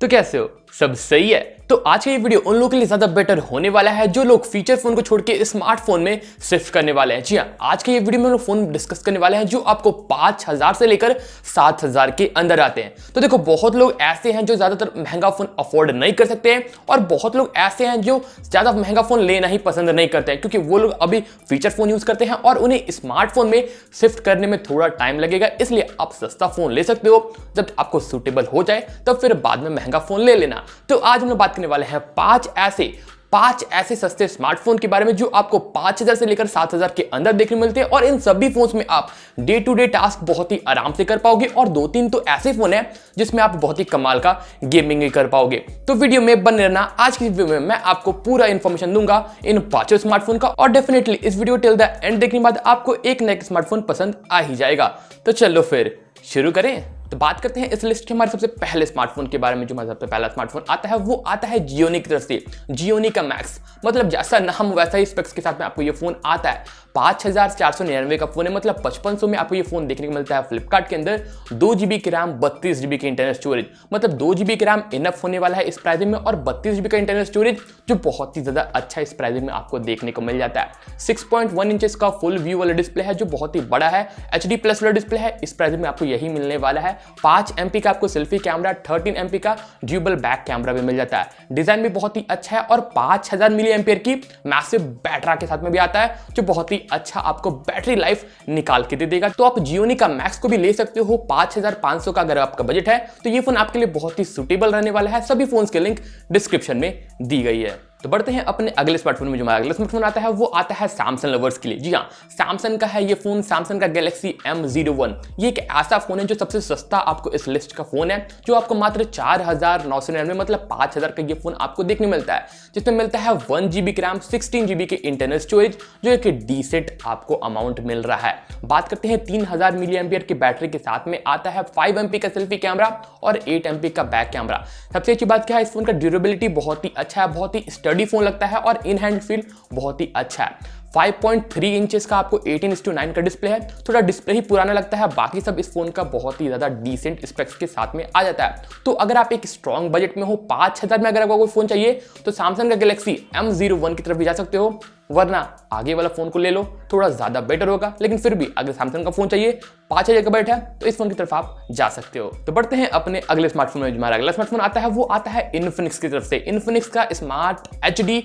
तो कैसे हो सब सही है तो आज का ये वीडियो उन लोगों के लिए ज्यादा बेटर होने वाला है जो लोग फीचर फोन को छोड़ के स्मार्टफोन में शिफ्ट करने वाले हैं जी हाँ आज के ये वीडियो में हम लोग फोन डिस्कस करने वाले हैं जो आपको पांच हजार से लेकर सात हजार के अंदर आते हैं तो देखो बहुत लोग ऐसे हैं जो ज्यादातर महंगा फोन अफोर्ड नहीं कर सकते हैं और बहुत लोग ऐसे हैं जो ज्यादा महंगा फोन लेना ही पसंद नहीं करते हैं क्योंकि वो लोग अभी फीचर फोन यूज करते हैं और उन्हें स्मार्टफोन में शिफ्ट करने में थोड़ा टाइम लगेगा इसलिए आप सस्ता फोन ले सकते हो जब आपको सूटेबल हो जाए तब फिर बाद में महंगा फोन ले लेना तो आज हम लोग बात करने वाले हैं पांच ऐसे पांच ऐसे सस्ते स्मार्टफोन के बारे में जो आपको 5000 से लेकर 7000 के अंदर देखने मिलते हैं और इन सभी फोन्स में आप डे टू डे टास्क बहुत ही आराम से कर पाओगे और दो तीन तो ऐसे फोन हैं जिसमें आप बहुत ही कमाल का गेमिंग भी कर पाओगे तो वीडियो में बने रहना आज की वीडियो में मैं आपको पूरा इन्फॉर्मेशन दूंगा इन पांचों स्मार्टफोन का और डेफिनेटली इस वीडियो टिल द एंड देखने के बाद आपको एक नया स्मार्टफोन पसंद आ ही जाएगा तो चलो फिर शुरू करें तो बात करते हैं इस लिस्ट के हमारे सबसे पहले स्मार्टफोन के बारे में जो हमारा सबसे पहला स्मार्टफोन आता है वो आता है जियोनी की तरफ से जियोनी का मैक्स मतलब जैसा नाम वैसा ही स्पेक्स के साथ में आपको ये फोन आता है पाँच हज़ार चार सौ निन्यानवे का फोन है मतलब पचपन सौ में आपको ये फोन देखने को मिलता है फ्लिपकार्ट के अंदर दो जीबी की रैम बत्तीस जीबी की इंटरनल स्टोरेज मतलब दो जीबी की रैम इनफ होने वाला है इस प्राइसिंग में और बत्तीस जीबी का इंटरनल स्टोरेज जो बहुत ही ज़्यादा अच्छा इस प्राइसिंग में आपको देखने को मिल जाता है सिक्स पॉइंट वन इंचज का फुल व्यू वाला डिस्प्ले है जो बहुत ही बड़ा है एच डी प्लस वाला डिस्प्ले है इस प्राइसिंग में आपको यही मिलने वाला है पांच पाँच एम का आपको सेल्फी कैमरा थर्टीन एम का ड्यूबल बैक कैमरा भी मिल जाता है डिजाइन भी बहुत ही अच्छा है और पांच हजार मिली एमपियर की मैसिव बैटरा के साथ में भी आता है जो बहुत ही अच्छा आपको बैटरी लाइफ निकाल के दे देगा तो आप जियोनी का मैक्स को भी ले सकते हो पाँच का अगर आपका बजट है तो ये फोन आपके लिए बहुत ही सुटेबल रहने वाला है सभी फोन के लिंक डिस्क्रिप्शन में दी गई है तो बढ़ते हैं अपने अगले स्मार्टफोन में जो हमारा अगला स्मार्टफोन आता है वो आता है सैमसंग लवर्स के लिए जी हाँ सैमसंग का है ये फोन सैमसंग का गैलेक्सी एम जीरो वन ये एक ऐसा फोन है जो सबसे सस्ता आपको इस लिस्ट का फोन है जो आपको मात्र चार हजार नौ सौ निन्यानवे मतलब पांच हजार का ये फोन आपको देखने मिलता है जिसमें मिलता है वन जीबी की रैम सिक्सटीन जीबी के इंटरनल स्टोरेज जो एक डिसेंट आपको अमाउंट मिल रहा है बात करते हैं तीन हजार मिली एम्पियर की बैटरी के साथ में आता है फाइव एम का सेल्फी कैमरा और एट एम का बैक कैमरा सबसे अच्छी बात क्या है इस फोन का ड्यूरेबिलिटी बहुत ही अच्छा है बहुत ही स्टडी स्टडी फोन लगता है और इन हैंड फील बहुत ही अच्छा है 5.3 पॉइंट इंचेस का आपको 18 इंस टू नाइन का डिस्प्ले है थोड़ा डिस्प्ले ही पुराना लगता है बाकी सब इस फोन का बहुत ही ज़्यादा डिसेंट स्पेक्स के साथ में आ जाता है तो अगर आप एक स्ट्रॉन्ग बजट में हो पाँच हज़ार में अगर आपको कोई फ़ोन चाहिए तो सैमसंग का गैलेक्सी एम जीरो वन की तरफ भी जा सकते हो वरना आगे वाला फोन को ले लो थोड़ा ज्यादा बेटर होगा लेकिन फिर भी अगर सैमसंग का फोन चाहिए पांच हजार का बैठ है तो इस फोन की तरफ आप जा सकते हो तो बढ़ते हैं अपने अगले स्मार्टफोन में हमारा अगला स्मार्टफोन आता है वो आता है इन्फिनिक्स की तरफ से इन्फिनिक्स का स्मार्ट एच डी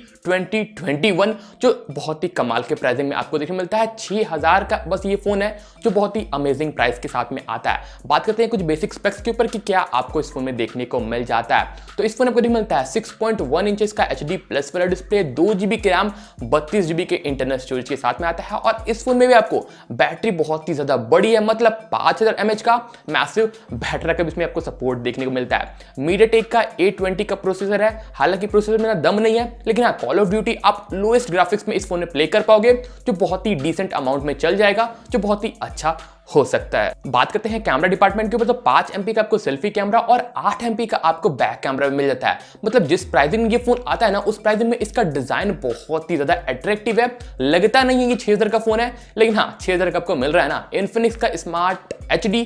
जो बहुत ही कमाल के प्राइसिंग में आपको देखने मिलता है छह हजार का बस ये फोन है जो बहुत ही अमेजिंग प्राइस के साथ में आता है बात करते हैं कुछ बेसिक स्पेक्स के ऊपर की क्या आपको इस फोन में देखने को मिल जाता है तो इस फोन आपको देखने मिलता है सिक्स पॉइंट वन इंच का एच डी प्लस वाला डिस्प्ले दो जीबी रैम बत्तीस बत्तीस जीबी के इंटरनल स्टोरेज के साथ में आता है और इस फोन में भी आपको बैटरी बहुत ही ज़्यादा बड़ी है मतलब पांच हज़ार एमएच का मैसिव बैटरी का इसमें आपको सपोर्ट देखने को मिलता है मीडिया टेक का ए ट्वेंटी का प्रोसेसर है हालांकि प्रोसेसर मेरा दम नहीं है लेकिन हाँ कॉल ऑफ ड्यूटी आप लोएस्ट ग्राफिक्स में इस फोन में प्ले कर पाओगे जो बहुत ही डिसेंट अमाउंट में चल जाएगा जो बहुत ही अच्छा हो सकता है बात करते हैं कैमरा डिपार्टमेंट के ऊपर तो पांच एमपी का आपको सेल्फी कैमरा और आठ एमपी का आपको बैक कैमरा मिल जाता है मतलब जिस प्राइसिंग में ये फोन आता है ना उस प्राइसिंग में इसका डिजाइन बहुत ही ज्यादा अट्रैक्टिव है लगता नहीं है ये छह का फोन है लेकिन हाँ छह का आपको मिल रहा है ना इन्फिनिक्स का स्मार्ट एच डी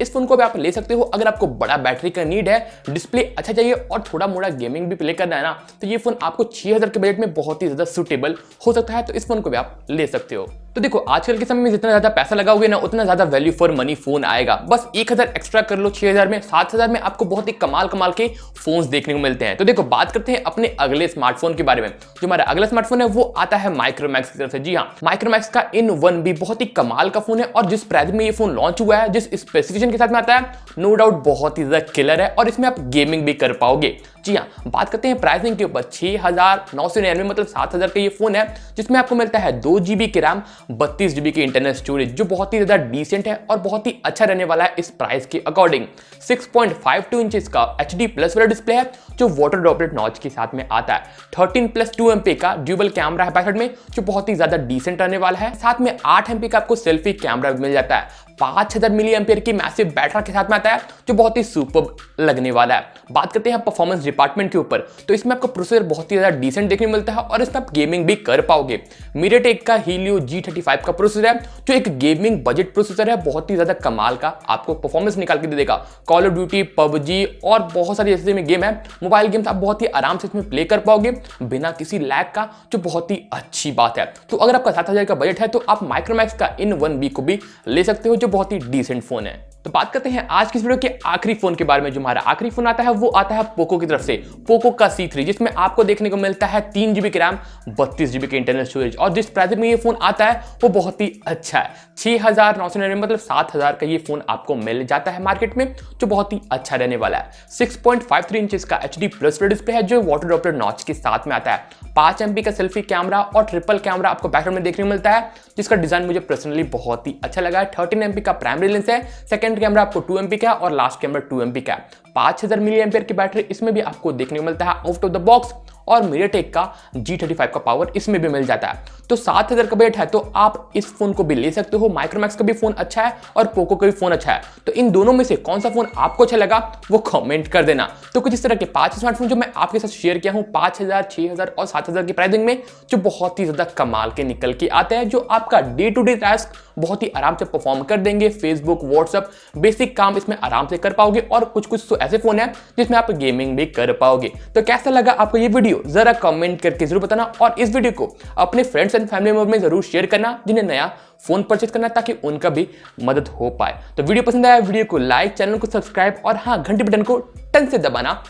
इस फोन को भी आप ले सकते हो अगर आपको बड़ा बैटरी का नीड है डिस्प्ले अच्छा चाहिए और थोड़ा मोड़ा गेमिंग भी प्ले करना है ना तो ये फोन आपको छह के बजट में बहुत ही ज्यादा सुटेबल हो सकता है तो इस फोन को भी आप ले सकते हो तो देखो आजकल के समय में जितना ज्यादा पैसा लगाओगे ना उतना ज्यादा वैल्यू फॉर मनी फोन आएगा बस एक हजार एक्स्ट्रा कर लो छह हजार में सात हजार में आपको बहुत ही कमाल कमाल के फोन देखने को मिलते हैं तो देखो बात करते हैं अपने अगले स्मार्टफोन के बारे में जो हमारा अगला स्मार्टफोन है वो आता है माइक्रोमैक्स की तरफ से जी हाँ माइक्रोमैक्स का इन वन भी बहुत ही कमाल का फोन है और जिस प्राइस में ये फोन लॉन्च हुआ है जिस स्पेसिफिकेशन के साथ में आता है नो डाउट बहुत ही ज्यादा किलर है और इसमें आप गेमिंग भी कर पाओगे जी हाँ बात करते हैं प्राइसिंग के ऊपर छह हजार नौ सौ निन्यानवे मतलब सात हजार का ये फोन है जिसमें आपको मिलता है दो जीबी की रैम बत्तीस जीबी की इंटरनल स्टोरेज जो बहुत ही ज़्यादा डिसेंट है और बहुत ही अच्छा रहने वाला है इस प्राइस के अकॉर्डिंग 6.52 पॉइंट का एच प्लस वाला डिस्प्ले है जो वाटर ड्रॉपलेट नॉच के साथ में आता है थर्टीन प्लस टू एम का ड्यूबल कैमरा है बैकहेड में जो बहुत ही ज़्यादा डिसेंट रहने वाला है साथ में आठ एम का आपको सेल्फी कैमरा मिल जाता है पाँच हज़ार मिली एम्पियर की मैसिव बैटरा के साथ में आता है जो बहुत ही सुपर लगने वाला है बात करते हैं परफॉर्मेंस डिपार्टमेंट के ऊपर तो इसमें आपको प्रोसेसर बहुत ही ज़्यादा डिसेंट देखने मिलता है और इसमें आप गेमिंग भी कर पाओगे मीरे टेक का हीलियो जी का प्रोसेसर है जो एक गेमिंग बजट प्रोसेसर है बहुत ही ज़्यादा कमाल का आपको परफॉर्मेंस निकाल के दे देगा कॉल ऑफ ड्यूटी पबजी और बहुत सारे ऐसे में गेम है मोबाइल गेम्स आप बहुत ही आराम से इसमें प्ले कर पाओगे बिना किसी लैग का जो बहुत ही अच्छी बात है तो अगर आपका सात हज़ार का बजट है तो आप माइक्रोमैक्स का इन वन बी को भी ले सकते हो जो जो बहुत ही डिसेंट फ़ोन है तो बात करते हैं आज की वीडियो के आखिरी फोन के बारे में जो हमारा आखिरी फोन आता है वो आता है पोको की तरफ से पोको का सी थ्री जिसमें आपको देखने को मिलता है तीन जीबी के रैम बत्तीस जीबी के इंटरनल स्टोरेज और जिस प्राइस में ये फोन आता है वो बहुत ही अच्छा है छह हजार नौ सौ निन्यानवे मतलब सात हजार का ये फोन आपको मिल जाता है मार्केट में जो बहुत ही अच्छा रहने वाला है six point five three inch का एच डी प्लस डिस्प्ले है जो वाटर ड्रॉपर नॉच के साथ में आता है पांच एमबी का सेल्फी कैमरा और ट्रिपल कैमरा आपको बैकग्राउंड में देखने को मिलता है जिसका डिजाइन मुझे पर्सनली बहुत ही अच्छा लगा है थर्टीन एमबी का प्राइमरी लेंस है सेकंड फ्रंट कैमरा आपको टू एम का और लास्ट कैमरा टू एम का पांच हज़ार मिली एमपेयर की बैटरी इसमें भी आपको देखने को मिलता है आउट ऑफ द बॉक्स और मीडियाटेक का G35 का पावर इसमें भी मिल जाता है तो सात हज़ार का बजट है तो आप इस फोन को भी ले सकते हो माइक्रोमैक्स का भी फोन अच्छा है और पोको का भी फोन अच्छा है तो इन दोनों में से कौन सा फोन आपको अच्छा लगा वो कमेंट कर देना तो कुछ इस तरह के पांच स्मार्टफोन जो मैं आपके साथ शेयर किया हूँ पांच हज़ार छः हज़ार और सात हज़ार की प्राइसिंग में जो बहुत ही ज़्यादा कमाल के निकल के आते हैं जो आपका डे टू डे टास्क बहुत ही आराम से परफॉर्म कर देंगे फेसबुक व्हाट्सअप बेसिक काम इसमें आराम से कर पाओगे और कुछ कुछ तो ऐसे फोन है जिसमें आप गेमिंग भी कर पाओगे तो कैसा लगा आपको ये वीडियो जरा कमेंट करके जरूर बताना और इस वीडियो को अपने फ्रेंड्स एंड फैमिली मेम्बर में जरूर शेयर करना जिन्हें नया फोन परचेज करना ताकि उनका भी मदद हो पाए तो वीडियो पसंद आया वीडियो को लाइक चैनल को सब्सक्राइब और हाँ घंटी बटन को टन से दबाना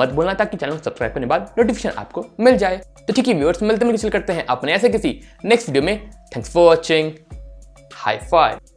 मत बोलना ताकि चैनल को सब्सक्राइब करने बाद नोटिफिकेशन आपको मिल जाए तो ठीक है व्यूअर्स मिलते मिलकर करते हैं अपने ऐसे किसी नेक्स्ट वीडियो में thanks for watching hi phi